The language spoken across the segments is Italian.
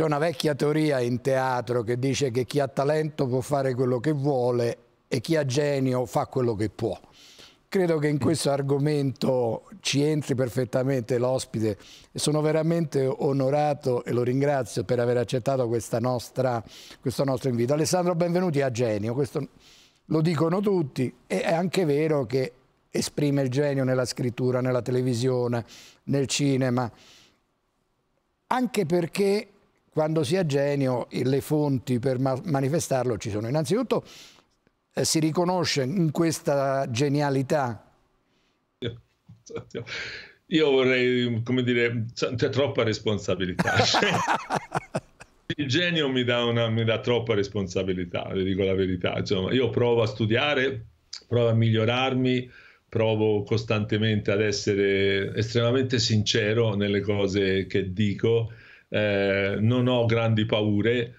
C'è una vecchia teoria in teatro che dice che chi ha talento può fare quello che vuole e chi ha genio fa quello che può. Credo che in mm. questo argomento ci entri perfettamente l'ospite e sono veramente onorato e lo ringrazio per aver accettato nostra, questo nostro invito. Alessandro, benvenuti a Genio, questo lo dicono tutti e è anche vero che esprime il genio nella scrittura, nella televisione, nel cinema, anche perché quando si ha genio le fonti per ma manifestarlo ci sono. Innanzitutto eh, si riconosce in questa genialità. Io vorrei, come dire, c'è troppa responsabilità. il genio mi dà, una, mi dà troppa responsabilità, le dico la verità. Insomma, io provo a studiare, provo a migliorarmi, provo costantemente ad essere estremamente sincero nelle cose che dico eh, non ho grandi paure,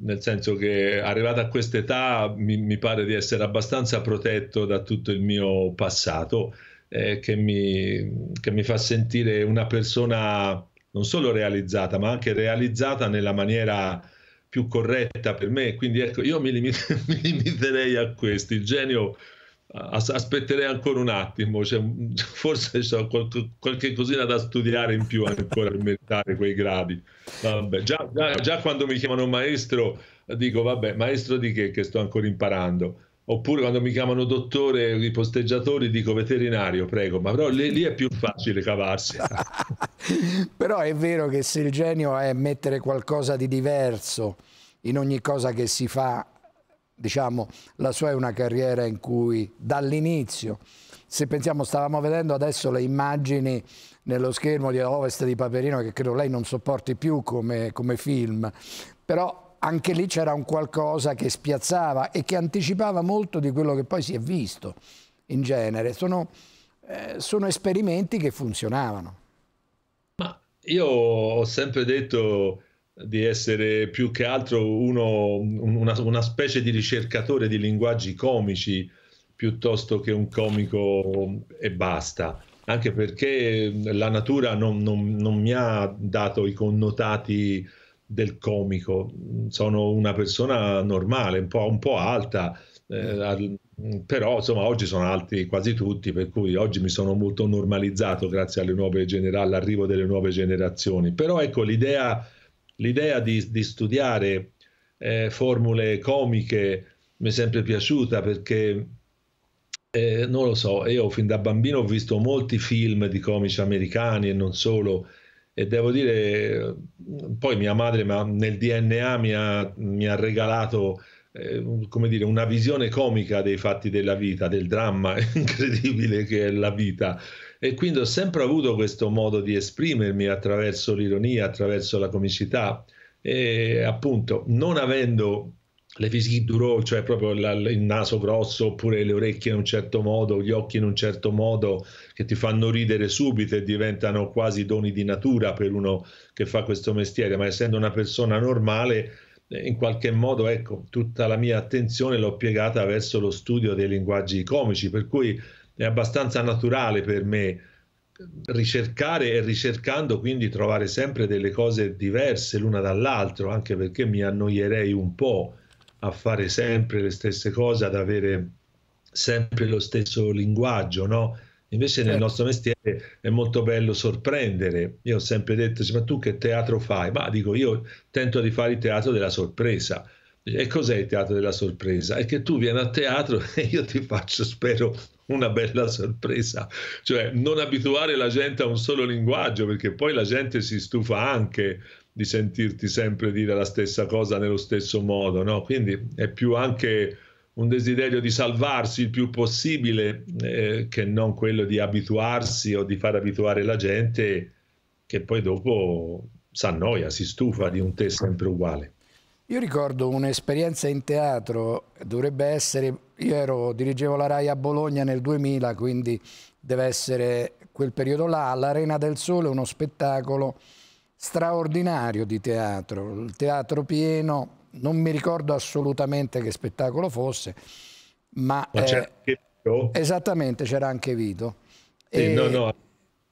nel senso che arrivato a quest'età mi, mi pare di essere abbastanza protetto da tutto il mio passato, eh, che, mi, che mi fa sentire una persona non solo realizzata, ma anche realizzata nella maniera più corretta per me. Quindi ecco, io mi, limite, mi limiterei a questo. Il genio aspetterei ancora un attimo, cioè, forse ho qualche, qualche, cosina da studiare in più ancora per meritare quei gradi. Vabbè, già, già, già, quando mi chiamano maestro dico vabbè, maestro di che? Che sto ancora imparando. Oppure quando mi chiamano dottore, i posteggiatori, dico veterinario, prego, ma però lì, lì è più facile cavarsi. però è vero che se il genio è mettere qualcosa di diverso in ogni cosa che si fa diciamo, la sua è una carriera in cui dall'inizio, se pensiamo, stavamo vedendo adesso le immagini nello schermo di Ovest di Paperino che credo lei non sopporti più come, come film, però anche lì c'era un qualcosa che spiazzava e che anticipava molto di quello che poi si è visto in genere. Sono, eh, sono esperimenti che funzionavano. Ma io ho sempre detto di essere più che altro uno, una, una, specie di ricercatore di linguaggi comici piuttosto che un comico e basta, anche perché la natura non, non, non mi ha dato i connotati del comico, sono una persona normale, un po', un po alta, eh, però insomma oggi sono alti quasi tutti, per cui oggi mi sono molto normalizzato grazie alle nuove genera- all'arrivo delle nuove generazioni, però ecco l'idea l'idea di, di studiare eh, formule comiche mi è sempre piaciuta perché, eh, non lo so, io fin da bambino ho visto molti film di comici americani e non solo, e devo dire, poi mia madre ma nel DNA mi ha, mi ha regalato eh, come dire, una visione comica dei fatti della vita, del dramma incredibile che è la vita e quindi ho sempre avuto questo modo di esprimermi attraverso l'ironia, attraverso la comicità e appunto non avendo le physique duro, cioè proprio la, il naso grosso oppure le orecchie in un certo modo, gli occhi in un certo modo che ti fanno ridere subito e diventano quasi doni di natura per uno che fa questo mestiere, ma essendo una persona normale eh, in qualche modo ecco, tutta la mia attenzione l'ho piegata verso lo studio dei linguaggi comici, per cui è abbastanza naturale per me ricercare e ricercando quindi trovare sempre delle cose diverse l'una dall'altra, anche perché mi annoierei un po' a fare sempre le stesse cose, ad avere sempre lo stesso linguaggio, no? Invece nel certo. nostro mestiere è molto bello sorprendere. Io ho sempre detto, ma tu che teatro fai? Ma dico, io tento di fare il teatro della sorpresa. E cos'è il teatro della sorpresa? È che tu vieni a teatro e io ti faccio, spero, una bella sorpresa, cioè non abituare la gente a un solo linguaggio, perché poi la gente si stufa anche di sentirti sempre dire la stessa cosa nello stesso modo, no? Quindi è più anche un desiderio di salvarsi il più possibile eh, che non quello di abituarsi o di far abituare la gente che poi dopo si annoia, si stufa di un te sempre uguale. Io ricordo un'esperienza in teatro, dovrebbe essere io ero, dirigevo la RAI a Bologna nel 2000, quindi deve essere quel periodo là, all'Arena del Sole uno spettacolo straordinario di teatro, il teatro pieno, non mi ricordo assolutamente che spettacolo fosse, ma... ma c'era Esattamente, c'era anche Vito. Sì, e... no, no,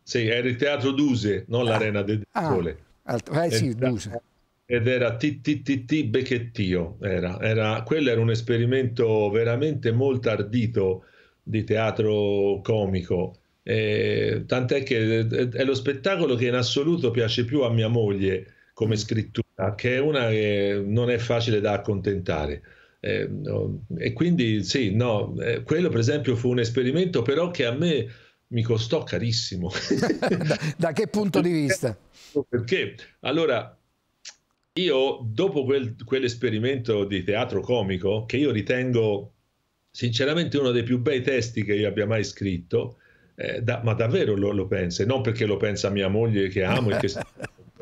sì, era il teatro Duse, non ah, l'Arena del ah. Sole. Ah, eh, sì, Duse ed era TTTT Becchettio. Era, era, quello era un esperimento veramente molto ardito di teatro comico. Eh, tant'è che eh, è lo spettacolo che in assoluto piace più a mia moglie come mm. scrittura, che è una che non è facile da accontentare. Eh, e quindi sì, no, eh, quello per esempio fu un esperimento però che a me mi costò carissimo. da, da che punto di vista? Perché allora io dopo quel, quell'esperimento di teatro comico, che io ritengo sinceramente uno dei più bei testi che io abbia mai scritto, eh, da, ma davvero lo, lo penso, non perché lo pensa mia moglie che amo e che...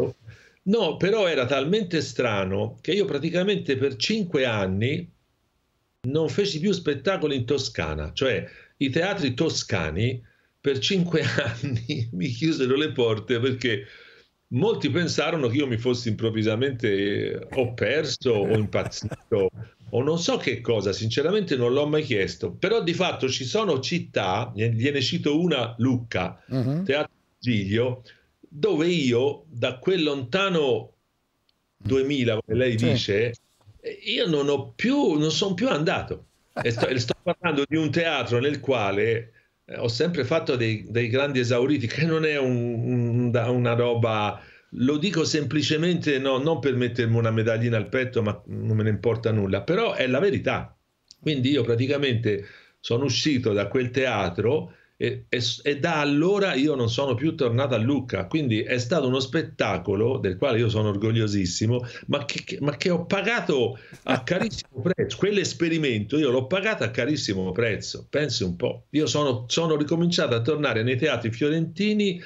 No, però era talmente strano che io praticamente per cinque anni non feci più spettacoli in Toscana, cioè i teatri toscani per cinque anni mi chiusero le porte perché molti pensarono che io mi fossi improvvisamente eh, o perso o impazzito o non so che cosa, sinceramente non l'ho mai chiesto, però di fatto ci sono città, gliene cito una, Lucca, uh-huh. Teatro Giglio, dove io da quel lontano 2000, come lei sì. dice, io non ho più, non sono più andato. sto, sto parlando di un teatro nel quale eh, ho sempre fatto dei, dei, grandi esauriti, che non è un, un, una roba, lo dico semplicemente no, non per mettermi una medaglina al petto, ma non me ne importa nulla, però è la verità. Quindi io praticamente sono uscito da quel teatro e, e, e, da allora io non sono più tornato a Lucca, quindi è stato uno spettacolo del quale io sono orgogliosissimo, ma che, che, ma che ho pagato a carissimo prezzo. Quell'esperimento io l'ho pagato a carissimo prezzo, pensi un po'. Io sono, sono ricominciato a tornare nei teatri fiorentini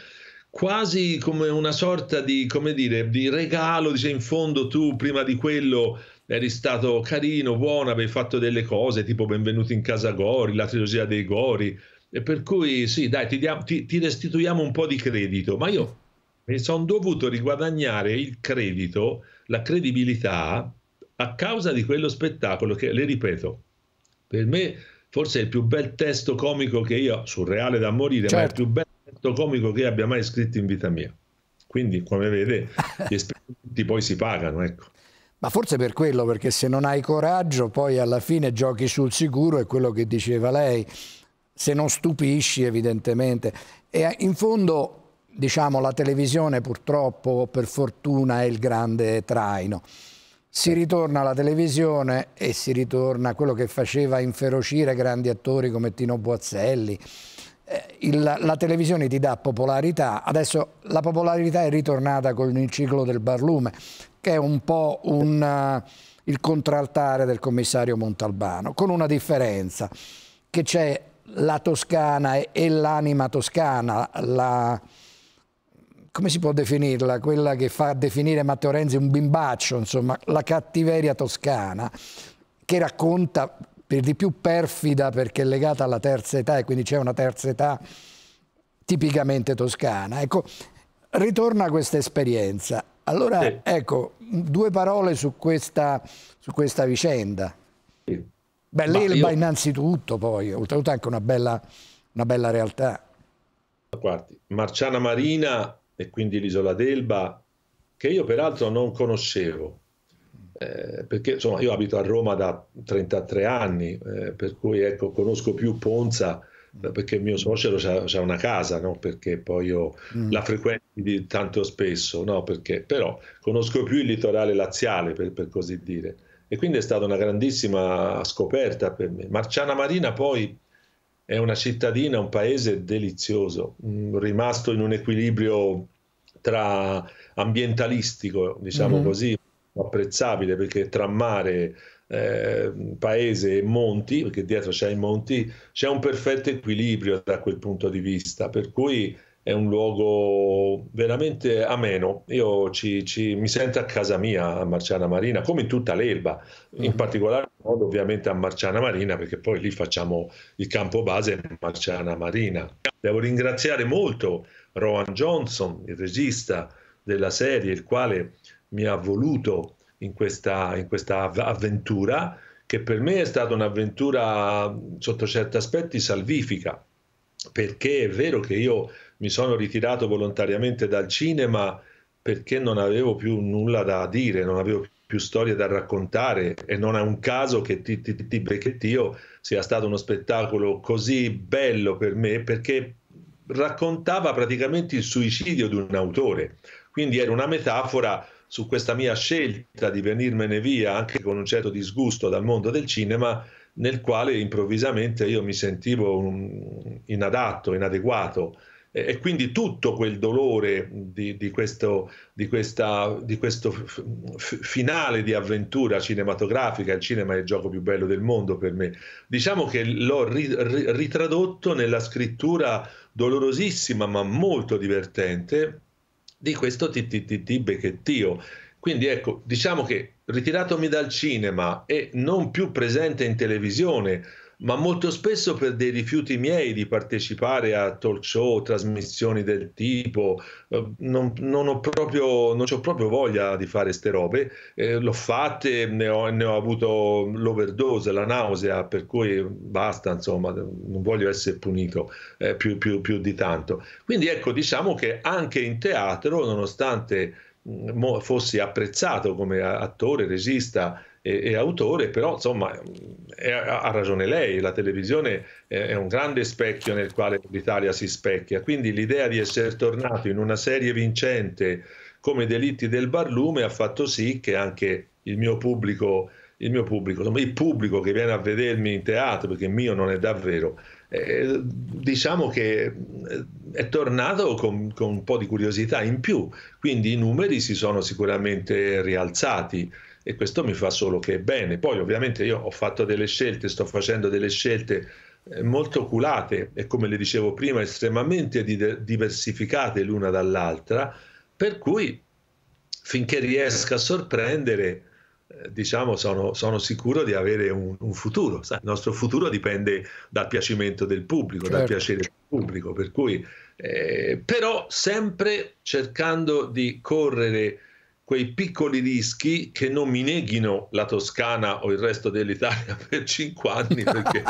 quasi come una sorta di, come dire, di regalo, dice in fondo tu prima di quello eri stato carino, buono, avevi fatto delle cose tipo Benvenuti in casa Gori, la trilogia dei Gori e per cui sì, dai, ti, diamo, ti, ti restituiamo un po' di credito, ma io mi sono dovuto riguadagnare il credito, la credibilità a causa di quello spettacolo che, le ripeto, per me forse è il più bel testo comico che io, surreale da morire, certo. ma è il certo. più bel testo comico che abbia mai scritto in vita mia. Quindi, come vede, gli esperimenti poi si pagano, ecco. Ma forse per quello, perché se non hai coraggio, poi alla fine giochi sul sicuro, è quello che diceva lei se non stupisci evidentemente. E eh, in fondo, diciamo, la televisione purtroppo, per fortuna, è il grande traino. Si ritorna alla televisione e si ritorna a quello che faceva inferocire grandi attori come Tino Boazzelli. Eh, il, la televisione ti dà popolarità, adesso la popolarità è ritornata con il ciclo del barlume, che è un po' un, uh, il contraltare del commissario Montalbano, con una differenza, che c'è la Toscana e l'anima toscana, la, come si può definirla, quella che fa definire Matteo Renzi un bimbaccio, insomma, la cattiveria toscana, che racconta per di più perfida perché è legata alla terza età e quindi c'è una terza età tipicamente toscana. Ecco, ritorna a questa esperienza. Allora, sì. ecco, due parole su questa, su questa vicenda. Sì. Beh, l'Elba io... innanzitutto poi, oltretutto anche una bella, una bella realtà. Guardi, Marciana Marina e quindi l'isola d'Elba, che io peraltro non conoscevo, eh, perché insomma io abito a Roma da 33 anni, eh, per cui ecco, conosco più Ponza eh, perché mio suocero ha una casa, non perché poi io mm. la frequenti tanto spesso, no, perché, però conosco più il litorale laziale, per, per così dire e quindi è stata una grandissima scoperta per me. Marciana Marina poi è una cittadina, un paese delizioso, mm, rimasto in un equilibrio tra ambientalistico, diciamo mm-hmm. così, apprezzabile perché tra mare, eh, paese e monti, perché dietro c'è i monti, c'è un perfetto equilibrio da quel punto di vista, per cui è un luogo veramente ameno. Io ci, ci, mi sento a casa mia a Marciana Marina, come in tutta l'Elba, in mm-hmm. particolare modo ovviamente a Marciana Marina, perché poi lì facciamo il campo base Marciana Marina. Devo ringraziare molto Rowan Johnson, il regista della serie, il quale mi ha voluto in questa, in questa avventura che per me è stata un'avventura sotto certi aspetti salvifica, perché è vero che io mi sono ritirato volontariamente dal cinema perché non avevo più nulla da dire, non avevo più storie da raccontare e non è un caso che Titi Becchettio sia stato uno spettacolo così bello per me perché raccontava praticamente il suicidio di un autore, quindi era una metafora su questa mia scelta di venirmene via anche con un certo disgusto dal mondo del cinema nel quale improvvisamente io mi sentivo inadatto, inadeguato e quindi tutto quel dolore di, di, questo, di, questa, di questo finale di avventura cinematografica, il cinema è il gioco più bello del mondo per me, diciamo che l'ho ritradotto nella scrittura dolorosissima ma molto divertente di questo TTTT Becchettio quindi ecco, diciamo che ritiratomi dal cinema e non più presente in televisione, ma molto spesso per dei rifiuti miei di partecipare a talk show, trasmissioni del tipo, eh, non, non ho proprio, non ho proprio voglia di fare ste robe, eh, l'ho fatte, ne ho, ne ho avuto l'overdose, la nausea, per cui basta, insomma, non voglio essere punito eh, più, più, più di tanto. Quindi ecco, diciamo che anche in teatro, nonostante fossi apprezzato come attore, regista e, e autore, però insomma è, ha ragione lei, la televisione è un grande specchio nel quale l'Italia si specchia, quindi l'idea di essere tornato in una serie vincente come Delitti del Barlume ha fatto sì che anche il mio pubblico, il mio pubblico, insomma il pubblico che viene a vedermi in teatro, perché mio non è davvero, eh, diciamo che eh, è tornato con, con, un po' di curiosità in più, quindi i numeri si sono sicuramente rialzati e questo mi fa solo che bene. Poi ovviamente io ho fatto delle scelte, sto facendo delle scelte eh, molto culate e come le dicevo prima estremamente diversificate l'una dall'altra, per cui finché riesca a sorprendere eh, diciamo, sono, sono, sicuro di avere un, un futuro. Sai? Il nostro futuro dipende dal piacimento del pubblico, certo. dal piacere del pubblico, per cui, eh, però sempre cercando di correre quei piccoli rischi che non mi neghino la Toscana o il resto dell'Italia per cinque anni, perché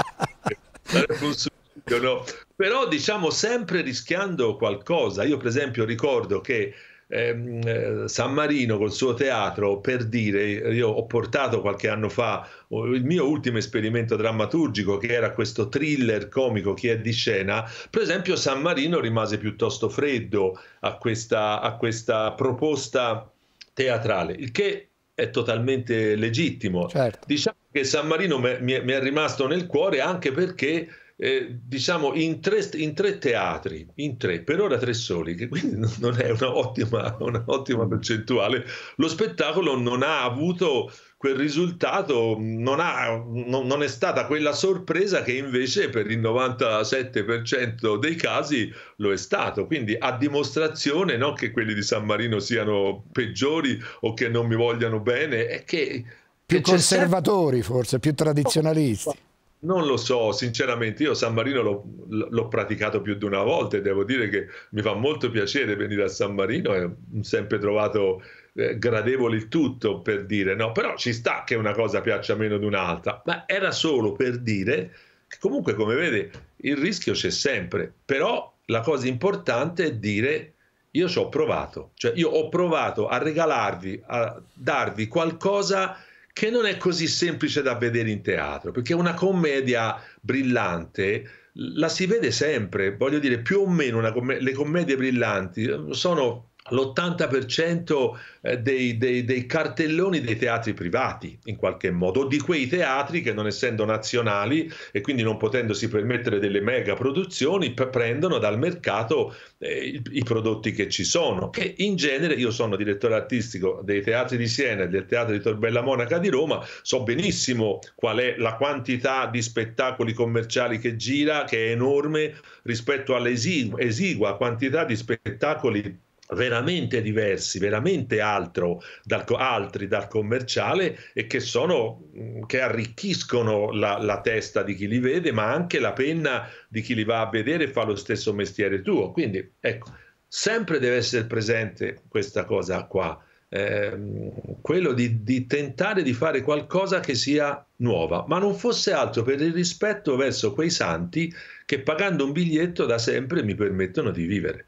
sarebbe un suicidio, no? Però diciamo sempre rischiando qualcosa. Io per esempio ricordo che ehm, eh, San Marino col suo teatro per dire, io ho portato qualche anno fa il mio ultimo esperimento drammaturgico che era questo thriller comico chi è di scena, per esempio San Marino rimase piuttosto freddo a questa, a questa proposta teatrale, il che è totalmente legittimo. Certo. Diciamo che San Marino mi, mi è rimasto nel cuore anche perché eh, diciamo in tre, in tre, teatri, in tre, per ora tre soli, che quindi non è un'ottima, un'ottima percentuale, lo spettacolo non ha avuto quel risultato, non, ha, non, non è stata quella sorpresa che invece per il 97% dei casi lo è stato, quindi a dimostrazione non che quelli di San Marino siano peggiori o che non mi vogliano bene, è che più conservatori sempre... forse, più tradizionalisti. Non lo so, sinceramente, io San Marino l'ho, l'ho, praticato più di una volta e devo dire che mi fa molto piacere venire a San Marino e eh, ho sempre trovato eh, gradevole il tutto per dire, no, però ci sta che una cosa piaccia meno di un'altra, ma era solo per dire che comunque, come vede, il rischio c'è sempre, però la cosa importante è dire io ci ho provato, cioè io ho provato a regalarvi, a darvi qualcosa che non è così semplice da vedere in teatro, perché una commedia brillante la si vede sempre, voglio dire, più o meno comm- le commedie brillanti eh, sono all'80% eh, dei, dei, dei, cartelloni dei teatri privati, in qualche modo, o di quei teatri che non essendo nazionali e quindi non potendosi permettere delle mega produzioni, prendono dal mercato eh, i, i, prodotti che ci sono, che in genere io sono direttore artistico dei teatri di Siena e del teatro di Torbella Monaca di Roma, so benissimo qual è la quantità di spettacoli commerciali che gira, che è enorme rispetto all'esigua quantità di spettacoli veramente diversi, veramente altro dal, altri dal commerciale e che, sono, mm, che arricchiscono la, la, testa di chi li vede, ma anche la penna di chi li va a vedere e fa lo stesso mestiere tuo. Quindi, ecco, sempre deve essere presente questa cosa qua, eh, quello di, di tentare di fare qualcosa che sia nuova, ma non fosse altro per il rispetto verso quei santi che pagando un biglietto da sempre mi permettono di vivere.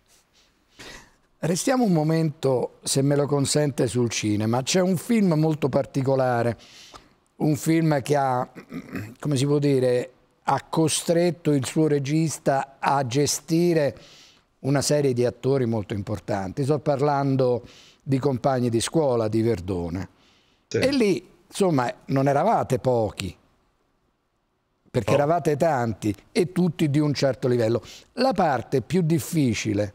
Restiamo un momento, se me lo consente, sul cinema. C'è un film molto particolare, un film che ha, come si può dire, ha costretto il suo regista a gestire una serie di attori molto importanti. Sto parlando di compagni di scuola di Verdone. Sì. E lì, insomma, non eravate pochi, perché oh. eravate tanti e tutti di un certo livello. La parte più difficile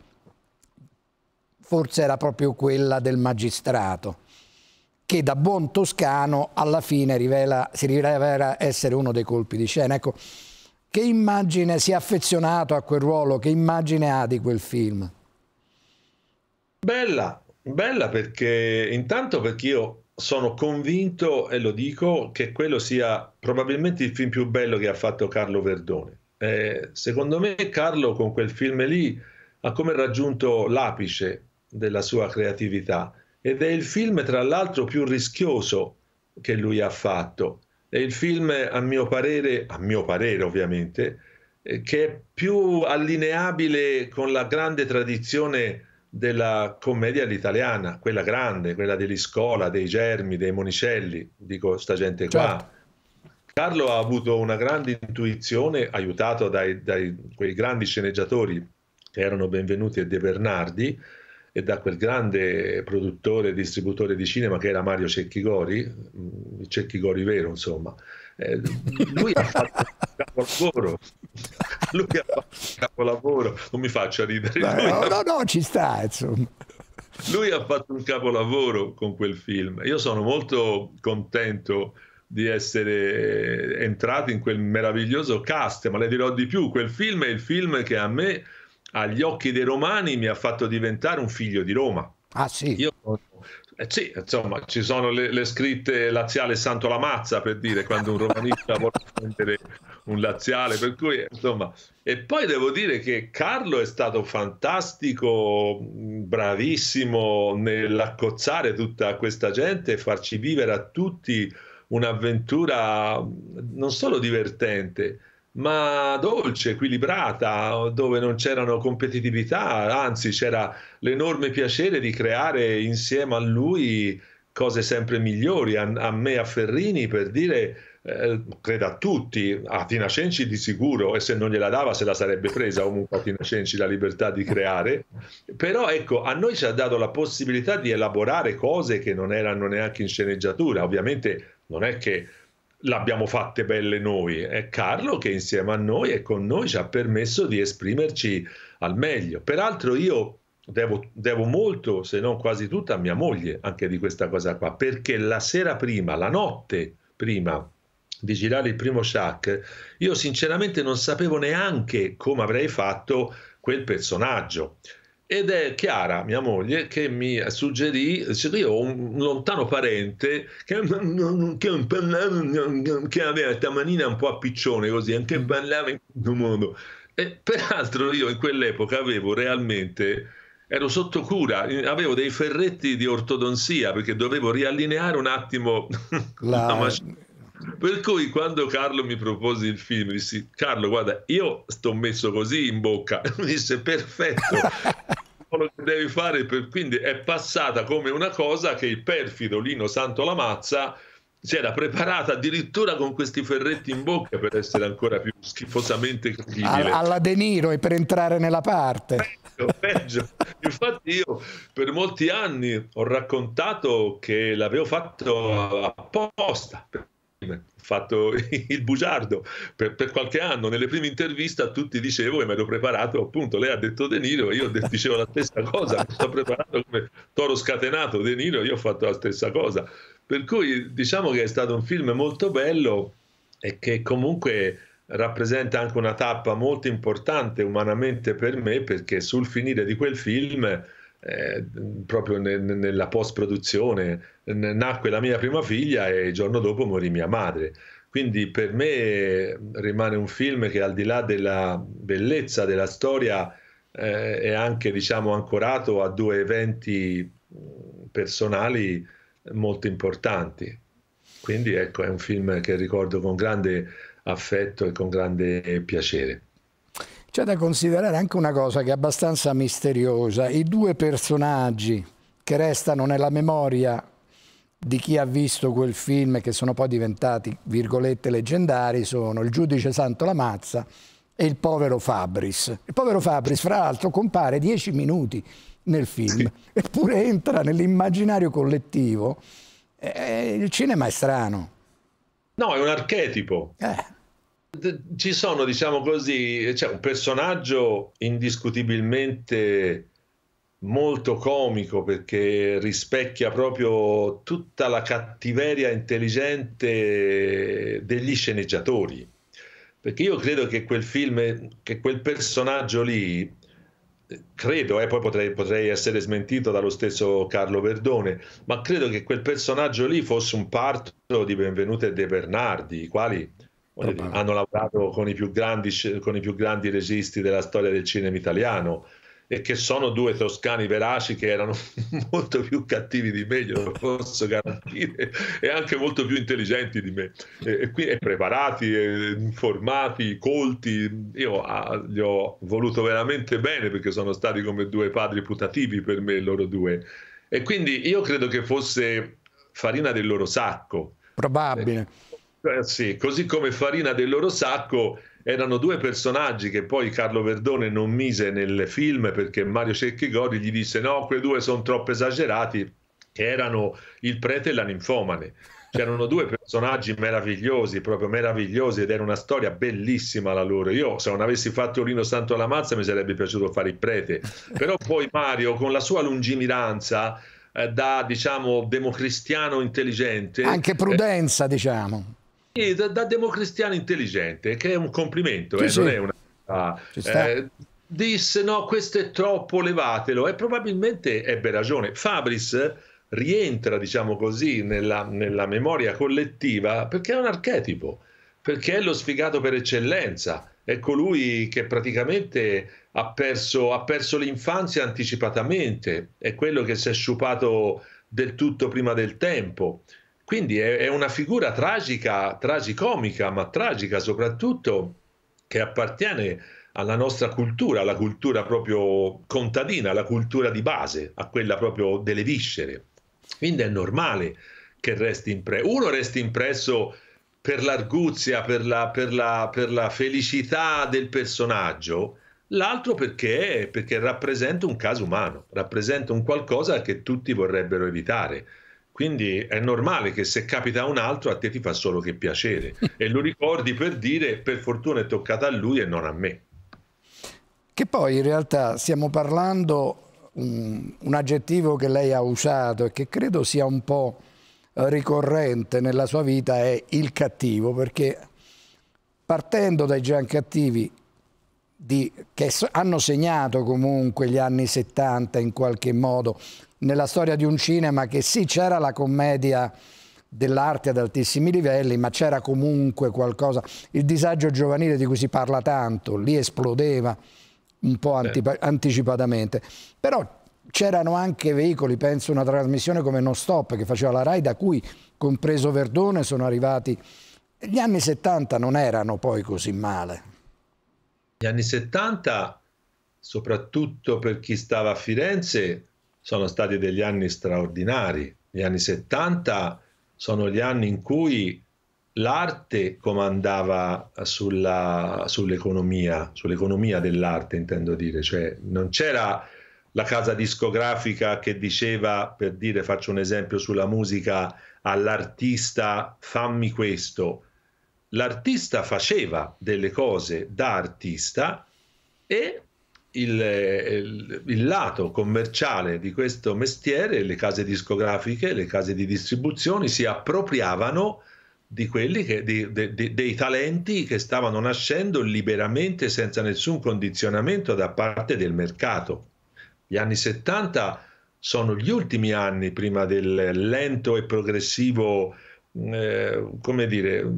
forse era proprio quella del magistrato, che da buon toscano alla fine rivela, si rivela essere uno dei colpi di scena. Ecco, che immagine si è affezionato a quel ruolo, che immagine ha di quel film? Bella, bella perché intanto perché io sono convinto, e lo dico, che quello sia probabilmente il film più bello che ha fatto Carlo Verdone. Eh, secondo me Carlo con quel film lì ha come raggiunto l'apice della sua creatività ed è il film tra l'altro più rischioso che lui ha fatto. È il film a mio parere, a mio parere ovviamente, eh, che è più allineabile con la grande tradizione della commedia all'italiana, quella grande, quella degli Scola, dei Germi, dei Monicelli, dico sta gente qua. Certo. Carlo ha avuto una grande intuizione, aiutato dai, dai quei grandi sceneggiatori che erano Benvenuti e De Bernardi, e da quel grande produttore e distributore di cinema che era Mario Cecchigori, mm, Cecchigori vero insomma, eh, lui ha fatto un capolavoro, lui ha fatto un capolavoro, non mi faccia ridere. Dai, no, ha... no, no, ci sta insomma. Lui ha fatto un capolavoro con quel film, io sono molto contento di essere entrato in quel meraviglioso cast, ma le dirò di più, quel film è il film che a me agli occhi dei romani mi ha fatto diventare un figlio di Roma. Ah sì? Io, eh, sì, insomma, ci sono le, le scritte laziale Santo la mazza per dire quando un romanista vuole prendere un laziale, per cui insomma. E poi devo dire che Carlo è stato fantastico, bravissimo nell'accozzare tutta questa gente e farci vivere a tutti un'avventura non solo divertente, ma dolce, equilibrata, dove non c'erano competitività, anzi c'era l'enorme piacere di creare insieme a lui cose sempre migliori, a, a me, a Ferrini, per dire, eh, credo a tutti, a Tina Cenci di sicuro, e se non gliela dava se la sarebbe presa comunque a Tina Cenci la libertà di creare, però ecco, a noi ci ha dato la possibilità di elaborare cose che non erano neanche in sceneggiatura, ovviamente non è che l'abbiamo fatte belle noi. È Carlo che insieme a noi e con noi ci ha permesso di esprimerci al meglio. Peraltro io devo, devo molto, se non quasi tutto, a mia moglie anche di questa cosa qua, perché la sera prima, la notte prima di girare il primo Shack, io sinceramente non sapevo neanche come avrei fatto quel personaggio ed è Chiara, mia moglie, che mi suggerì, cioè io ho un lontano parente che, aveva la manina un po' a piccione così, anche parlava in questo modo. E peraltro io in quell'epoca avevo realmente, ero sotto cura, avevo dei ferretti di ortodonzia perché dovevo riallineare un attimo la, la macchina per cui quando Carlo mi propose il film, disse: Carlo, guarda, io sto messo così in bocca, mi disse, perfetto. quello che devi fare, per... quindi è passata come una cosa che il perfido Lino Santo Lamazza si era preparata addirittura con questi ferretti in bocca per essere ancora più schifosamente credibile. Alla De Niro e per entrare nella parte. peggio. Infatti io per molti anni ho raccontato che l'avevo fatto apposta ho fatto il bugiardo per, per, qualche anno. Nelle prime interviste a tutti dicevo che mi ero preparato, appunto, lei ha detto De Niro, io dicevo la stessa cosa, mi sono preparato come toro scatenato De Niro, io ho fatto la stessa cosa. Per cui diciamo che è stato un film molto bello e che comunque rappresenta anche una tappa molto importante umanamente per me perché sul finire di quel film eh, proprio ne, nella post-produzione, nacque la mia prima figlia e il giorno dopo morì mia madre. Quindi per me rimane un film che al di là della bellezza della storia eh, è anche diciamo, ancorato a due eventi personali molto importanti. Quindi ecco, è un film che ricordo con grande affetto e con grande piacere. C'è da considerare anche una cosa che è abbastanza misteriosa. I due personaggi che restano nella memoria di chi ha visto quel film e che sono poi diventati, virgolette, leggendari, sono il giudice Santo Lamazza e il povero Fabris. Il povero Fabris, fra l'altro, compare dieci minuti nel film, sì. eppure entra nell'immaginario collettivo. Eh, il cinema è strano. No, è un archetipo. Eh. Ci sono, diciamo così, cioè un personaggio indiscutibilmente molto comico perché rispecchia proprio tutta la cattiveria intelligente degli sceneggiatori. Perché io credo che quel film, che quel personaggio lì, credo, eh, poi potrei, potrei essere smentito dallo stesso Carlo Verdone, ma credo che quel personaggio lì fosse un parto di Benvenute e De Bernardi, i quali hanno lavorato con i, più grandi, con i più grandi registi della storia del cinema italiano e che sono due toscani veraci che erano molto più cattivi di me, glielo posso garantire, e anche molto più intelligenti di me. E, qui è preparati, è informati, colti. Io ah, li ho voluto veramente bene perché sono stati come due padri putativi per me, loro due. E quindi io credo che fosse farina del loro sacco. Probabile. Eh, eh, sì, così come Farina del loro sacco erano due personaggi che poi Carlo Verdone non mise nel film perché Mario Cecchigori gli disse no, quei due sono troppo esagerati, che erano il prete e la ninfomane. C'erano due personaggi meravigliosi, proprio meravigliosi, ed era una storia bellissima la loro. Io, se non avessi fatto Lino Santo alla mazza, mi sarebbe piaciuto fare il prete. Però poi Mario, con la sua lungimiranza, eh, da, diciamo, democristiano intelligente... Anche eh, prudenza, eh, diciamo da, da, democristiano intelligente, che è un complimento, sì, eh, sì. non è una... Ah, eh, disse no, questo è troppo, levatelo e probabilmente ebbe ragione. Fabris rientra, diciamo così, nella, nella memoria collettiva perché è un archetipo, perché è lo sfigato per eccellenza, è colui che praticamente ha perso, ha perso l'infanzia anticipatamente, è quello che si è sciupato del tutto prima del tempo. Quindi è, è una figura tragica, tragicomica, ma tragica soprattutto che appartiene alla nostra cultura, alla cultura proprio contadina, alla cultura di base, a quella proprio delle viscere. Quindi è normale che resti impresso. Uno resti impresso per l'arguzia, per la, per la, per la felicità del personaggio, l'altro perché, perché rappresenta un caso umano, rappresenta un qualcosa che tutti vorrebbero evitare. Quindi è normale che se capita a un altro a te ti fa solo che piacere e lo ricordi per dire per fortuna è toccata a lui e non a me. Che poi in realtà stiamo parlando um, un aggettivo che lei ha usato e che credo sia un po' eh, ricorrente nella sua vita è il cattivo, perché partendo dai Gian Cattivi di, che hanno segnato comunque gli anni 70 in qualche modo, nella storia di un cinema che sì, c'era la commedia dell'arte ad altissimi livelli, ma c'era comunque qualcosa. Il disagio giovanile di cui si parla tanto, lì esplodeva un po' Beh. anticipatamente. Però c'erano anche veicoli, penso una trasmissione come Non Stop che faceva la RAI, da cui, compreso Verdone, sono arrivati... Gli anni 70 non erano poi così male. Gli anni 70, soprattutto per chi stava a Firenze, sono stati degli anni straordinari. Gli anni 70 sono gli anni in cui l'arte comandava sulla, sull'economia, sull'economia dell'arte intendo dire, cioè non c'era la casa discografica che diceva, per dire, faccio un esempio sulla musica, all'artista fammi questo. L'artista faceva delle cose da artista e il, il, lato commerciale di questo mestiere, le case discografiche, le case di distribuzione si appropriavano che, di, de, de, dei talenti che stavano nascendo liberamente senza nessun condizionamento da parte del mercato. Gli anni 70 sono gli ultimi anni prima del lento e progressivo, eh, come dire,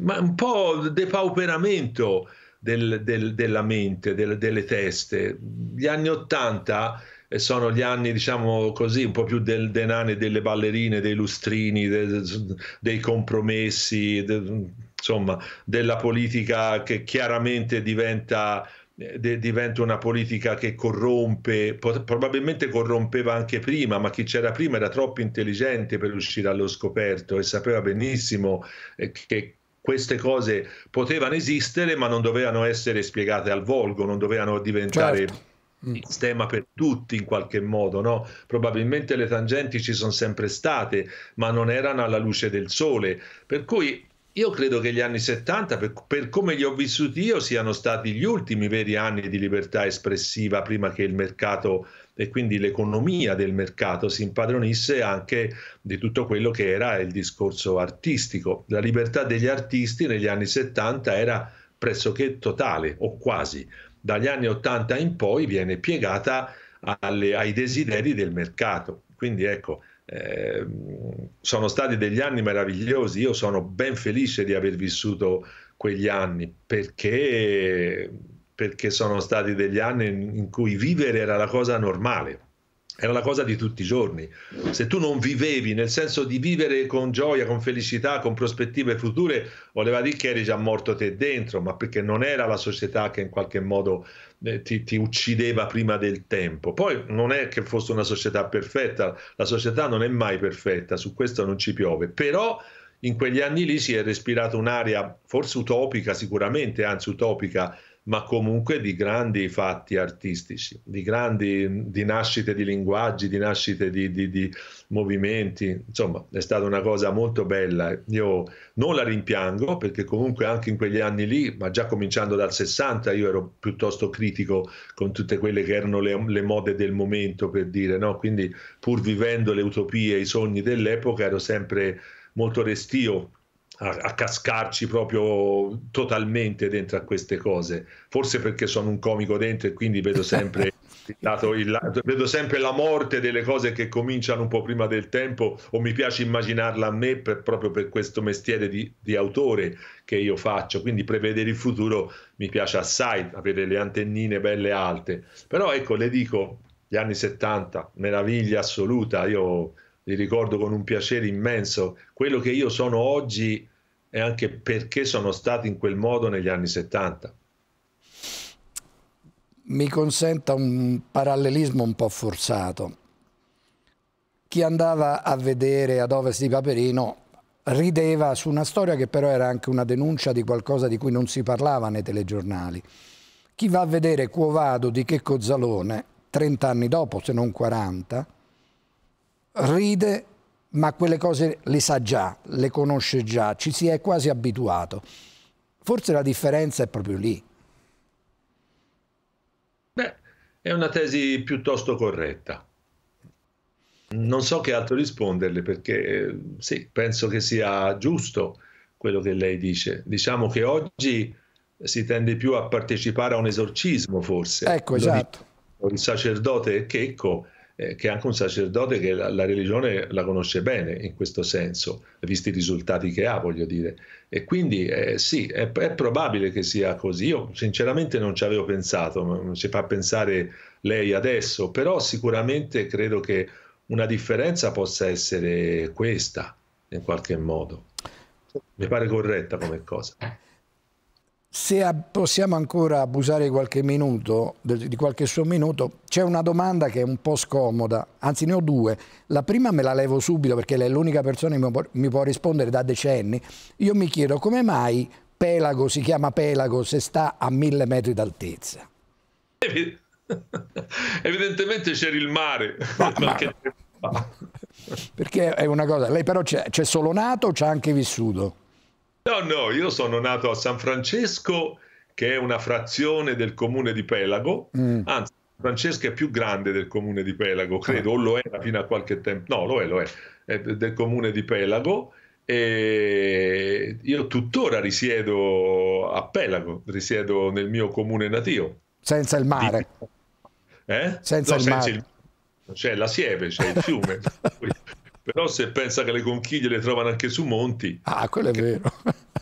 ma un po' depauperamento del, del, della mente, del, delle teste. Gli anni Ottanta eh, sono gli anni, diciamo così, un po' più del denane delle ballerine, dei lustrini, de, dei compromessi, de, insomma, della politica che chiaramente diventa eh, diventa una politica che corrompe, probabilmente corrompeva anche prima, ma chi c'era prima era troppo intelligente per uscire allo scoperto e sapeva benissimo eh, che queste cose potevano esistere ma non dovevano essere spiegate al volgo, non dovevano diventare... Certo mm. sistema per tutti in qualche modo, no? probabilmente le tangenti ci sono sempre state, ma non erano alla luce del sole, per cui io credo che gli anni 70, per, per come li ho vissuti io, siano stati gli ultimi veri anni di libertà espressiva prima che il mercato e quindi l'economia del mercato si impadronisse anche di tutto quello che era il discorso artistico. La libertà degli artisti negli anni 70 era pressoché totale o quasi. Dagli anni 80 in poi viene piegata alle, ai desideri del mercato. Quindi ecco, eh, sono stati degli anni meravigliosi, io sono ben felice di aver vissuto quegli anni perché perché sono stati degli anni in cui vivere era la cosa normale, era la cosa di tutti i giorni. Se tu non vivevi, nel senso di vivere con gioia, con felicità, con prospettive future, voleva dire che eri già morto te dentro, ma perché non era la società che in qualche modo eh, ti, ti, uccideva prima del tempo. Poi non è che fosse una società perfetta, la società non è mai perfetta, su questo non ci piove, però in quegli anni lì si è respirata un'aria forse utopica, sicuramente, anzi utopica, ma comunque di grandi fatti artistici, di grandi di nascite di linguaggi, di nascite di, di, di movimenti. Insomma, è stata una cosa molto bella. Io non la rimpiango perché comunque anche in quegli anni lì, ma già cominciando dal 60, io ero piuttosto critico con tutte quelle che erano le, le mode del momento, per dire, no? Quindi pur vivendo le utopie, i sogni dell'epoca, ero sempre molto restio a, a cascarci proprio totalmente dentro a queste cose. Forse perché sono un comico dentro e quindi vedo sempre Il, vedo sempre la morte delle cose che cominciano un po' prima del tempo o mi piace immaginarla a me per, proprio per questo mestiere di, di, autore che io faccio, quindi prevedere il futuro mi piace assai, avere le antennine belle alte, però ecco le dico gli anni 70, meraviglia assoluta, io li ricordo con un piacere immenso, quello che io sono oggi e anche perché sono stati in quel modo negli anni 70. Mi consenta un parallelismo un po' forzato. Chi andava a vedere ad ovest di Paperino rideva su una storia che però era anche una denuncia di qualcosa di cui non si parlava nei telegiornali. Chi va a vedere Cuovado di Checco Zalone, 30 anni dopo, se non 40, ride ma quelle cose le sa già, le conosce già, ci si è quasi abituato. Forse la differenza è proprio lì. Beh, è una tesi piuttosto corretta. Non so che altro risponderle perché eh, sì, penso che sia giusto quello che lei dice. Diciamo che oggi si tende più a partecipare a un esorcismo, forse. Ecco, esatto. Il sacerdote checco eh, che anche un sacerdote che la, la, religione la conosce bene in questo senso, visti i risultati che ha, voglio dire. E quindi eh, sì, è, è, probabile che sia così. Io sinceramente non ci avevo pensato, ci fa pensare lei adesso, però sicuramente credo che una differenza possa essere questa, in qualche modo. Mi pare corretta come cosa se possiamo ancora abusare di qualche minuto, di qualche suo minuto, c'è una domanda che è un po' scomoda, anzi ne ho due. La prima me la levo subito perché lei è l'unica persona che mi può, rispondere da decenni. Io mi chiedo come mai Pelago si chiama Pelago se sta a mille metri d'altezza? Evidentemente c'era il mare. Ma, Ma, perché è una cosa, lei però c'è solo nato o c'è anche vissuto? No, no, io sono nato a San Francesco, che è una frazione del comune di Pelago, mm. anzi Francesco è più grande del comune di Pelago, ah. credo, o lo era fino a qualche tempo, no, lo è, lo è, è del comune di Pelago. E io tuttora risiedo a Pelago, risiedo nel mio comune nativo. Senza il mare. Di... Eh? Senza, no, il senza mare. Il... C'è la siepe, c'è il fiume. Però se pensa che le conchiglie le trovano anche su monti. Ah, quello è vero.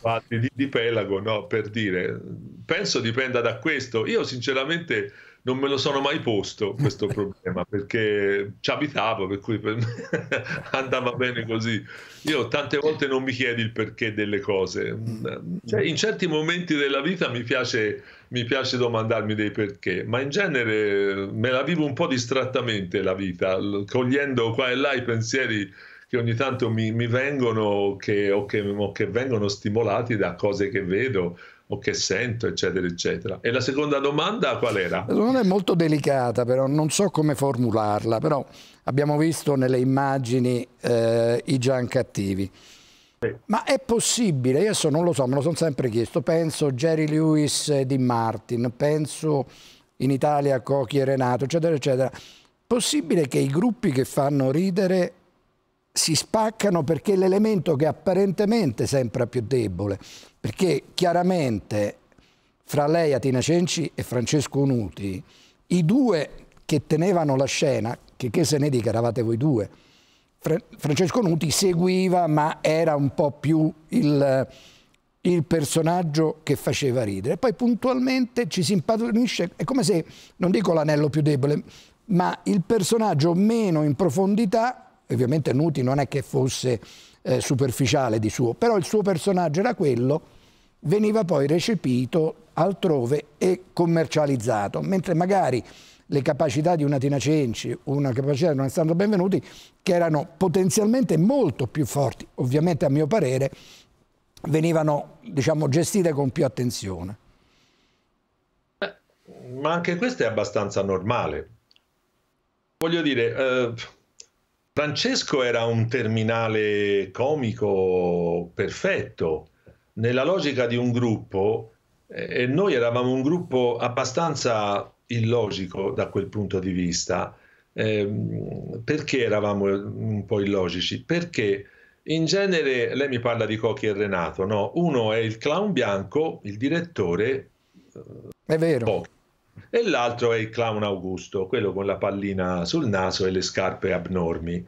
Fatti di, di pelago, no, per dire. Penso dipenda da questo. Io sinceramente non me lo sono mai posto questo problema perché ci abitavo, per cui per me andava bene così. Io tante volte non mi chiedi il perché delle cose. Mm. Cioè, in certi momenti della vita mi piace mi piace domandarmi dei perché, ma in genere eh, me la vivo un po' distrattamente la vita, cogliendo qua e là i pensieri che ogni tanto mi, mi vengono che, o, che, o che vengono stimolati da cose che vedo o che sento, eccetera, eccetera. E la seconda domanda qual era? La domanda è molto delicata, però non so come formularla, però abbiamo visto nelle immagini eh, i giancattivi. cattivi ma è possibile, io adesso non lo so, me lo sono sempre chiesto, penso Jerry Lewis e eh, Di Martin, penso in Italia Cochi e Renato, eccetera, eccetera. Possibile che i gruppi che fanno ridere si spaccano perché l'elemento che apparentemente sembra più debole, perché chiaramente fra lei Atina Cenci e Francesco Nuti, i due che tenevano la scena, che, che se ne dica eravate voi due, Francesco Nuti seguiva ma era un po' più il, il personaggio che faceva ridere. Poi puntualmente ci si impadronisce, è come se, non dico l'anello più debole, ma il personaggio meno in profondità, ovviamente Nuti non è che fosse eh, superficiale di suo, però il suo personaggio era quello, veniva poi recepito altrove e commercializzato, mentre magari le capacità di una Tina Cenci, una capacità di un Alessandro Benvenuti, che erano potenzialmente molto più forti, ovviamente a mio parere, venivano diciamo, gestite con più attenzione. Eh, ma anche questo è abbastanza normale. Voglio dire, eh, Francesco era un terminale comico perfetto. Nella logica di un gruppo, eh, e noi eravamo un gruppo abbastanza illogico da quel punto di vista. Ehm, perché eravamo un po' illogici? Perché in genere lei mi parla di Cochi e Renato, no? Uno è il clown bianco, il direttore. È vero. Pochi, e l'altro è il clown Augusto, quello con la pallina sul naso e le scarpe abnormi,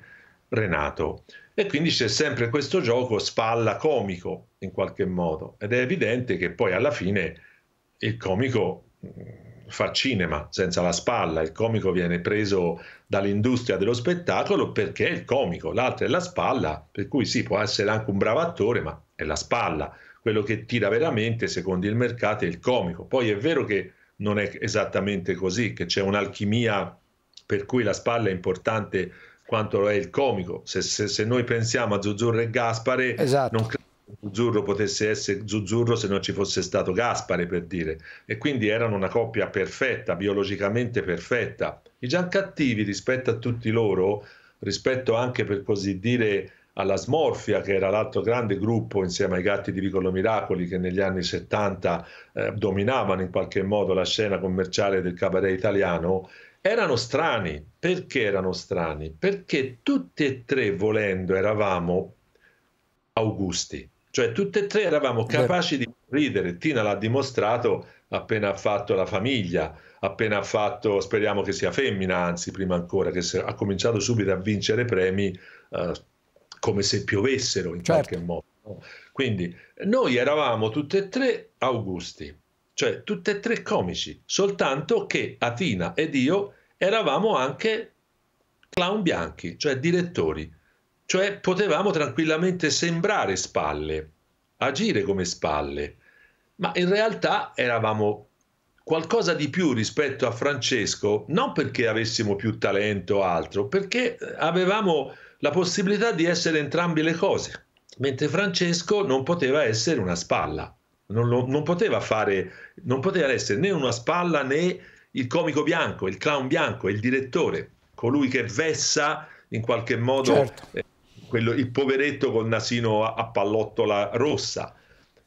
Renato. E quindi c'è sempre questo gioco spalla comico in qualche modo ed è evidente che poi alla fine il comico mm, fa cinema senza la spalla, il comico viene preso dall'industria dello spettacolo perché è il comico, l'altro è la spalla, per cui sì, può essere anche un bravo attore, ma è la spalla. Quello che tira veramente, secondo il mercato, è il comico. Poi è vero che non è esattamente così, che c'è un'alchimia per cui la spalla è importante quanto lo è il comico. Se, se, se noi pensiamo a Zuzzurro e Gaspare, esatto. non credo Zuzzurro potesse essere Zuzzurro se non ci fosse stato Gaspare per dire e quindi erano una coppia perfetta, biologicamente perfetta. I Giancattivi rispetto a tutti loro, rispetto anche per così dire alla Smorfia, che era l'altro grande gruppo insieme ai Gatti di Vicolo Miracoli che negli anni 70 eh, dominavano in qualche modo la scena commerciale del cabaret italiano, erano strani. Perché erano strani? Perché tutti e tre, volendo, eravamo Augusti. Cioè tutte e tre eravamo capaci Beh. di ridere, Tina l'ha dimostrato appena ha fatto la famiglia, appena ha fatto, speriamo che sia femmina, anzi prima ancora, che ha cominciato subito a vincere premi eh, come se piovessero in certo. qualche modo. Quindi noi eravamo tutte e tre Augusti, cioè tutte e tre comici, soltanto che Atina ed io eravamo anche clown bianchi, cioè direttori. Cioè potevamo tranquillamente sembrare spalle, agire come spalle, ma in realtà eravamo qualcosa di più rispetto a Francesco, non perché avessimo più talento o altro, perché avevamo la possibilità di essere entrambe le cose, mentre Francesco non poteva essere una spalla, non, non, non poteva, fare, non poteva essere né una spalla né il comico bianco, il clown bianco, il direttore, colui che vessa in qualche modo certo. Eh, quello, il poveretto col nasino a, a pallottola rossa.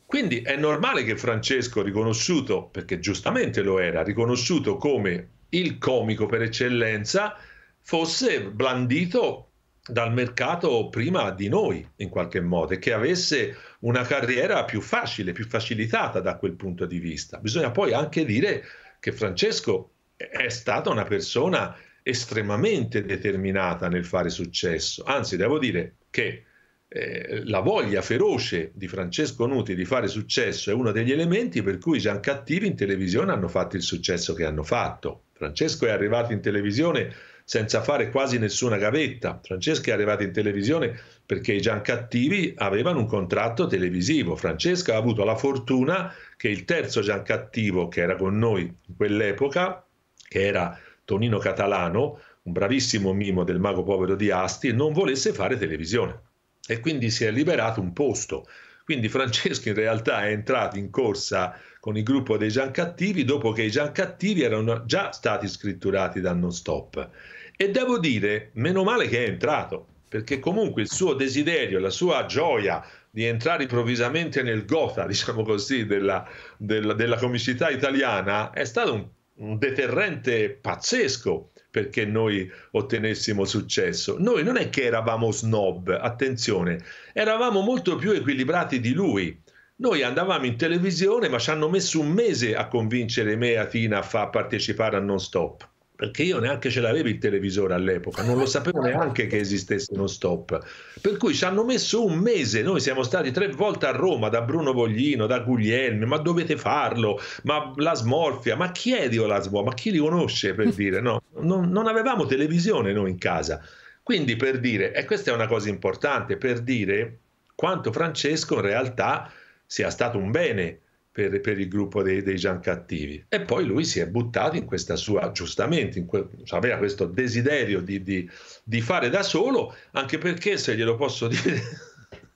Quindi è normale che Francesco, riconosciuto, perché giustamente lo era, riconosciuto come il comico per eccellenza, fosse blandito dal mercato prima di noi in qualche modo e che avesse una carriera più facile, più facilitata da quel punto di vista. Bisogna poi anche dire che Francesco è stata una persona estremamente determinata nel fare successo, anzi devo dire che eh, la voglia feroce di Francesco Nuti di fare successo è uno degli elementi per cui i cattivi in televisione hanno fatto il successo che hanno fatto. Francesco è arrivato in televisione senza fare quasi nessuna gavetta. Francesco è arrivato in televisione perché i Giancattivi avevano un contratto televisivo. Francesca ha avuto la fortuna che il terzo Giancattivo che era con noi in quell'epoca, che era Tonino Catalano, un bravissimo mimo del mago povero di Asti, non volesse fare televisione e quindi si è liberato un posto. Quindi Francesco in realtà è entrato in corsa con il gruppo dei Giancattivi dopo che i Giancattivi erano già stati scritturati da Non Stop. E devo dire, meno male che è entrato, perché comunque il suo desiderio, la sua gioia di entrare improvvisamente nel gota, diciamo così, della, della, della comicità italiana è stato un un deterrente pazzesco perché noi ottenessimo successo. Noi non è che eravamo snob, attenzione, eravamo molto più equilibrati di lui. Noi andavamo in televisione, ma ci hanno messo un mese a convincere me e Atina a far partecipare a Non Stop perché io neanche ce l'avevo il televisore all'epoca, non lo sapevo neanche che esistesse uno stop. Per cui ci hanno messo un mese, noi siamo stati tre volte a Roma, da Bruno Voglino, da Guglielmi, ma dovete farlo, ma la smorfia, ma chi è Dio la smorfia, ma chi li conosce per dire, no? Non, non avevamo televisione noi in casa. Quindi per dire, e questa è una cosa importante, per dire quanto Francesco in realtà sia stato un bene per, per il gruppo dei, dei Giancattivi. E poi lui si è buttato in questa sua, giustamente, que, cioè aveva questo desiderio di, di, di fare da solo, anche perché, se glielo posso dire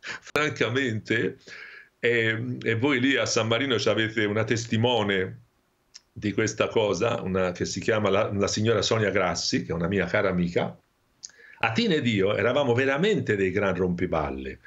francamente, e, ehm, e, voi lì a San Marino avete una testimone di questa cosa, una, che si chiama la, la, signora Sonia Grassi, che è una mia cara amica. A Tine ed io eravamo veramente dei gran rompiballe.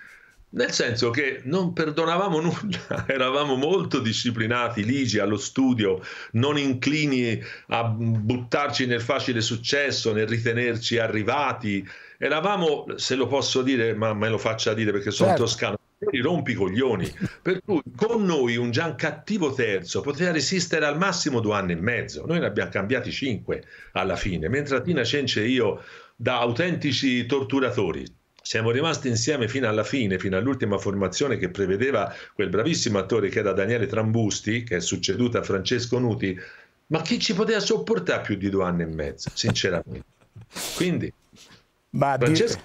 Nel senso che non perdonavamo nulla, eravamo molto disciplinati, ligi allo studio, non inclini a buttarci nel facile successo, nel ritenerci arrivati. Eravamo, se lo posso dire, ma me lo faccia dire perché sono certo. toscano, i rompicoglioni. per cui con noi un Gian cattivo terzo poteva resistere al massimo due anni e mezzo. Noi ne abbiamo cambiati cinque alla fine, mentre Tina Cence e io da autentici torturatori siamo rimasti insieme fino alla fine, fino all'ultima formazione che prevedeva quel bravissimo attore che era Daniele Trambusti, che è succeduto a Francesco Nuti, ma chi ci poteva sopportare più di due anni e mezzo, sinceramente. Quindi, ma Francesco...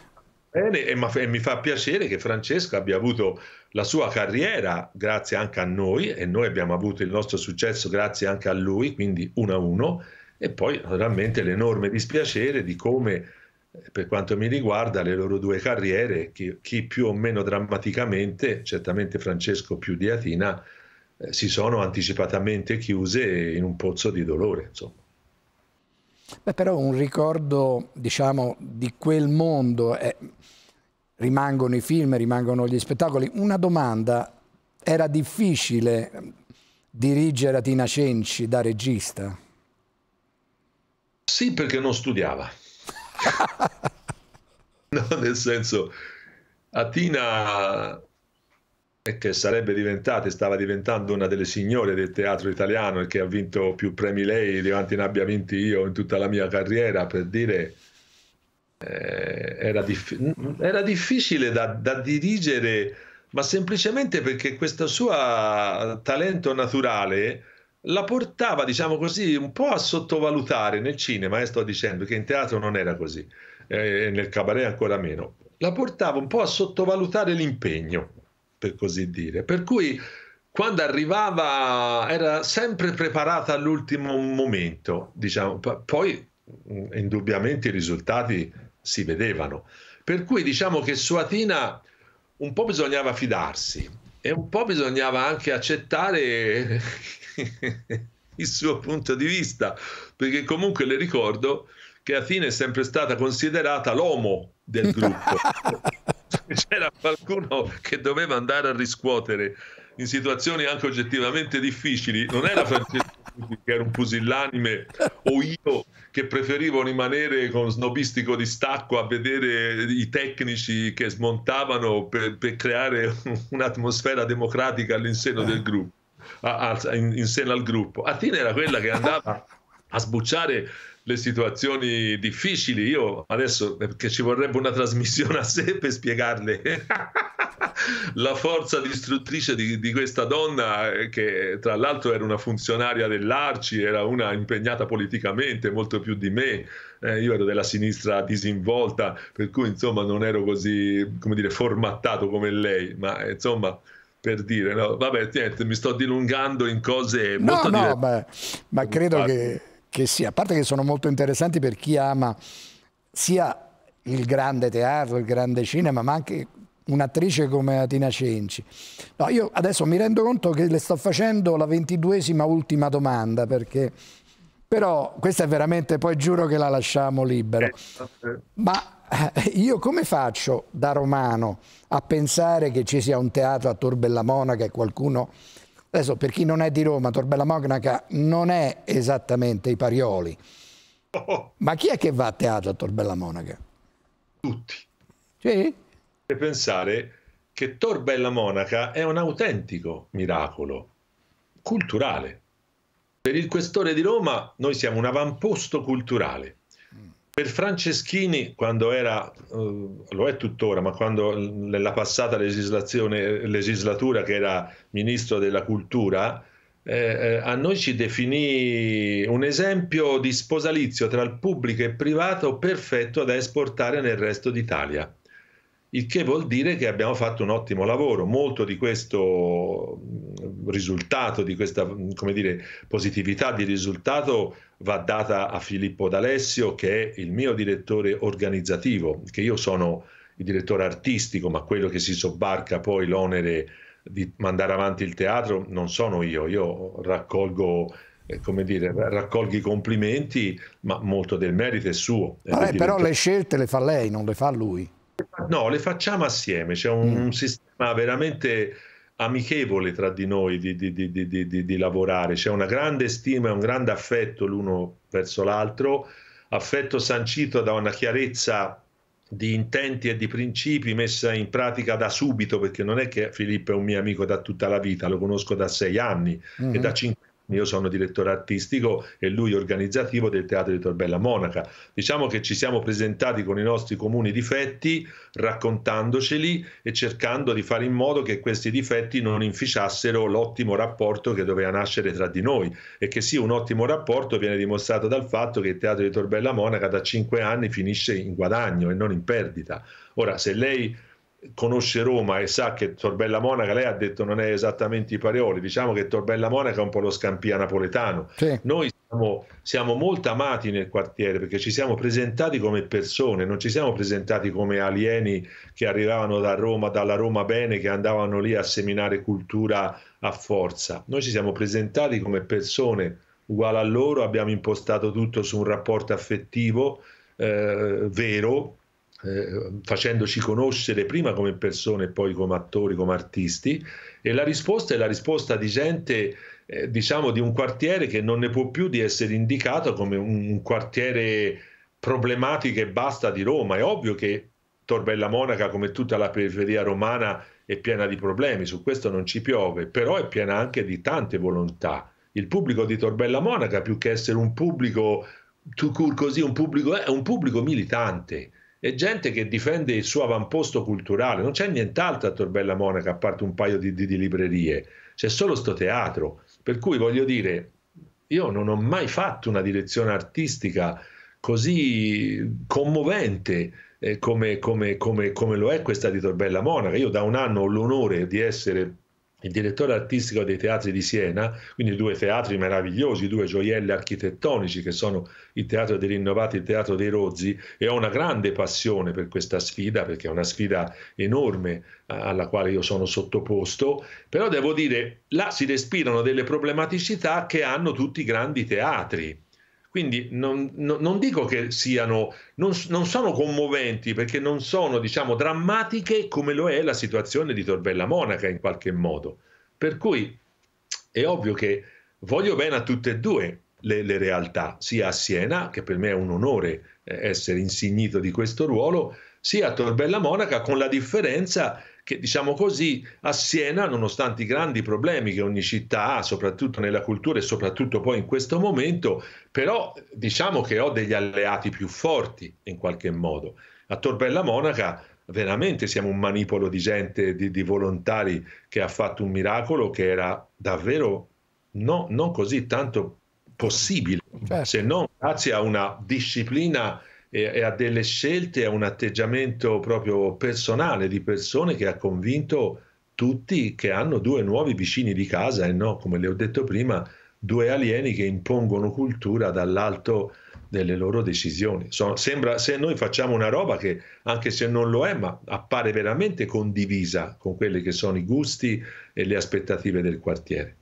Bene, e, mi fa piacere che Francesco abbia avuto la sua carriera grazie anche a noi e noi abbiamo avuto il nostro successo grazie anche a lui, quindi uno a uno. e poi naturalmente l'enorme dispiacere di come per quanto mi riguarda, le loro due carriere, chi, chi più o meno drammaticamente, certamente Francesco più di Atina, eh, si sono anticipatamente chiuse in un pozzo di dolore. Insomma. Beh, però un ricordo, diciamo, di quel mondo, eh, rimangono i film, rimangono gli spettacoli. Una domanda, era difficile dirigere Atina Cenci da regista? Sì, perché non studiava no, nel senso, Atina che sarebbe diventata stava diventando una delle signore del teatro italiano e che ha vinto più premi lei di quanti ne abbia vinti io in tutta la mia carriera, per dire, eh, era, dif era, difficile da, da, dirigere, ma semplicemente perché questo suo talento naturale la portava, diciamo così, un po' a sottovalutare nel cinema, eh, sto dicendo che in teatro non era così, eh, e nel cabaret ancora meno, la portava un po' a sottovalutare l'impegno, per così dire. Per cui quando arrivava era sempre preparata all'ultimo momento, diciamo, poi mm, indubbiamente i risultati si vedevano. Per cui diciamo che su Atina un po' bisognava fidarsi e un po' bisognava anche accettare il suo punto di vista, perché comunque le ricordo che Athena è sempre stata considerata l'uomo del gruppo. C'era qualcuno che doveva andare a riscuotere in situazioni anche oggettivamente difficili. Non era Francesco che era un pusillanime o io che preferivo rimanere con snobistico distacco a vedere i tecnici che smontavano per, per creare un'atmosfera democratica all'interno del eh. gruppo a, a, in, in sella al gruppo. Atene era quella che andava a sbucciare le situazioni difficili. Io adesso, perché ci vorrebbe una trasmissione a sé per spiegarle la forza distruttrice di, di, questa donna, eh, che tra l'altro era una funzionaria dell'Arci, era una impegnata politicamente molto più di me. Eh, io ero della sinistra disinvolta, per cui insomma non ero così, come dire, formattato come lei, ma insomma per dire, no? Vabbè, niente, mi sto dilungando in cose molto no, ma, ma, credo che, che sia, a parte che sono molto interessanti per chi ama sia il grande teatro, il grande cinema, ma anche un'attrice come Tina Cenci. No, io adesso mi rendo conto che le sto facendo la ventiduesima ultima domanda, perché però questa è veramente, poi giuro che la lasciamo libera. Eh, eh. Ma eh, io come faccio da romano a pensare che ci sia un teatro a Tor Monaca e qualcuno... Adesso per chi non è di Roma, Tor Monaca non è esattamente i Parioli. Oh. Ma chi è che va a teatro a Tor Monaca? Tutti. Sì? E pensare che Tor Monaca è un autentico miracolo culturale. Per il questore di Roma noi siamo un avamposto culturale per Franceschini, quando era, eh, lo è tuttora, ma quando nella passata legislatura che era ministro della cultura, eh, eh, a noi ci definì un esempio di sposalizio tra il pubblico e il privato perfetto da esportare nel resto d'Italia il che vuol dire che abbiamo fatto un ottimo lavoro. Molto di questo mm, risultato, di questa mm, dire, positività di risultato va data a Filippo D'Alessio, che è il mio direttore organizzativo, che io sono il direttore artistico, ma quello che si sobbarca poi l'onere di mandare avanti il teatro non sono io, io raccolgo eh, come dire, raccolghi i complimenti, ma molto del merito è suo. Vabbè, però le scelte le fa lei, non le fa lui. No, le facciamo assieme, c'è un mm. sistema veramente amichevole tra di noi di, di, di, di lavorare, c'è una grande stima e un grande affetto l'uno verso l'altro, affetto sancito da una chiarezza di intenti e di principi messa in pratica da subito, perché non è che Filippo è un mio amico da tutta la vita, lo conosco da sei anni mm -hmm. e da mm-hmm. cinque io sono direttore artistico e lui organizzativo del Teatro di Torbella Monaca. Diciamo che ci siamo presentati con i nostri comuni difetti, raccontandoceli e cercando di fare in modo che questi difetti non inficiassero l'ottimo rapporto che doveva nascere tra di noi e che sì, un ottimo rapporto viene dimostrato dal fatto che il Teatro di Torbella Monaca da cinque anni finisce in guadagno e non in perdita. Ora, se lei conosce Roma e sa che Torbella Monaca, lei ha detto non è esattamente i Pareoli, diciamo che Torbella Monaca è un po' lo scampia napoletano. Sì. Noi siamo, siamo, molto amati nel quartiere perché ci siamo presentati come persone, non ci siamo presentati come alieni che arrivavano da Roma, dalla Roma bene, che andavano lì a seminare cultura a forza. Noi ci siamo presentati come persone uguali a loro, abbiamo impostato tutto su un rapporto affettivo eh, vero, eh, facendoci conoscere prima come persone e poi come attori, come artisti, e la risposta è la risposta di gente, eh, diciamo, di un quartiere che non ne può più di essere indicato come un, quartiere problematico e basta di Roma. È ovvio che Torbella Monaca, come tutta la periferia romana, è piena di problemi, su questo non ci piove, però è piena anche di tante volontà. Il pubblico di Torbella Monaca, più che essere un pubblico, così, un pubblico, è un pubblico militante, è gente che difende il suo avamposto culturale, non c'è nient'altro a Torbella Monaca a parte un paio di, di, di librerie, c'è solo sto teatro, per cui voglio dire, io non ho mai fatto una direzione artistica così commovente eh, come, come, come, come, lo è questa di Torbella Monaca. Io da un anno ho l'onore di essere il direttore artistico dei teatri di Siena, quindi due teatri meravigliosi, due gioielli architettonici che sono il Teatro dei Rinnovati e il Teatro dei Rozzi, e ho una grande passione per questa sfida, perché è una sfida enorme eh, alla quale io sono sottoposto, però devo dire, là si respirano delle problematicità che hanno tutti i grandi teatri quindi non, no, non dico che siano, non, non, sono commoventi perché non sono, diciamo, drammatiche come lo è la situazione di Torbella Monaca in qualche modo. Per cui è ovvio che voglio bene a tutte e due le, le realtà, sia a Siena, che per me è un onore eh, essere insignito di questo ruolo, sia a Torbella Monaca con la differenza che diciamo così a Siena, nonostante i grandi problemi che ogni città ha, soprattutto nella cultura e soprattutto poi in questo momento, però diciamo che ho degli alleati più forti in qualche modo. A Torbella Monaca veramente siamo un manipolo di gente, di, di volontari che ha fatto un miracolo che era davvero no, non così tanto possibile, certo. se non grazie a una disciplina e, e a delle scelte, a un atteggiamento proprio personale di persone che ha convinto tutti che hanno due nuovi vicini di casa e no, come le ho detto prima, due alieni che impongono cultura dall'alto delle loro decisioni. So, sembra se noi facciamo una roba che, anche se non lo è, ma appare veramente condivisa con quelli che sono i gusti e le aspettative del quartiere.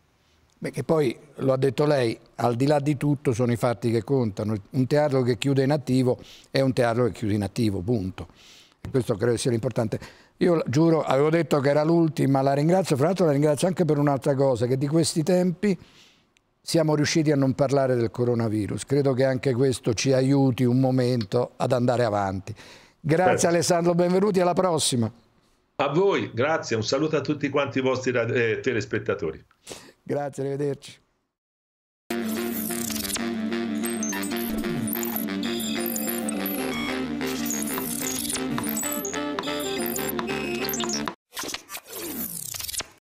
Beh, che poi, lo ha detto lei, al di là di tutto sono i fatti che contano. Un teatro che chiude in attivo è un teatro che chiude in attivo, punto. Questo credo sia l'importante. Io giuro, avevo detto che era l'ultima, la ringrazio, fra l'altro la ringrazio anche per un'altra cosa, che di questi tempi siamo riusciti a non parlare del coronavirus. Credo che anche questo ci aiuti un momento ad andare avanti. Grazie Beh. Alessandro, benvenuti, alla prossima. A voi, grazie, un saluto a tutti quanti i vostri eh, telespettatori. Grazie, arrivederci.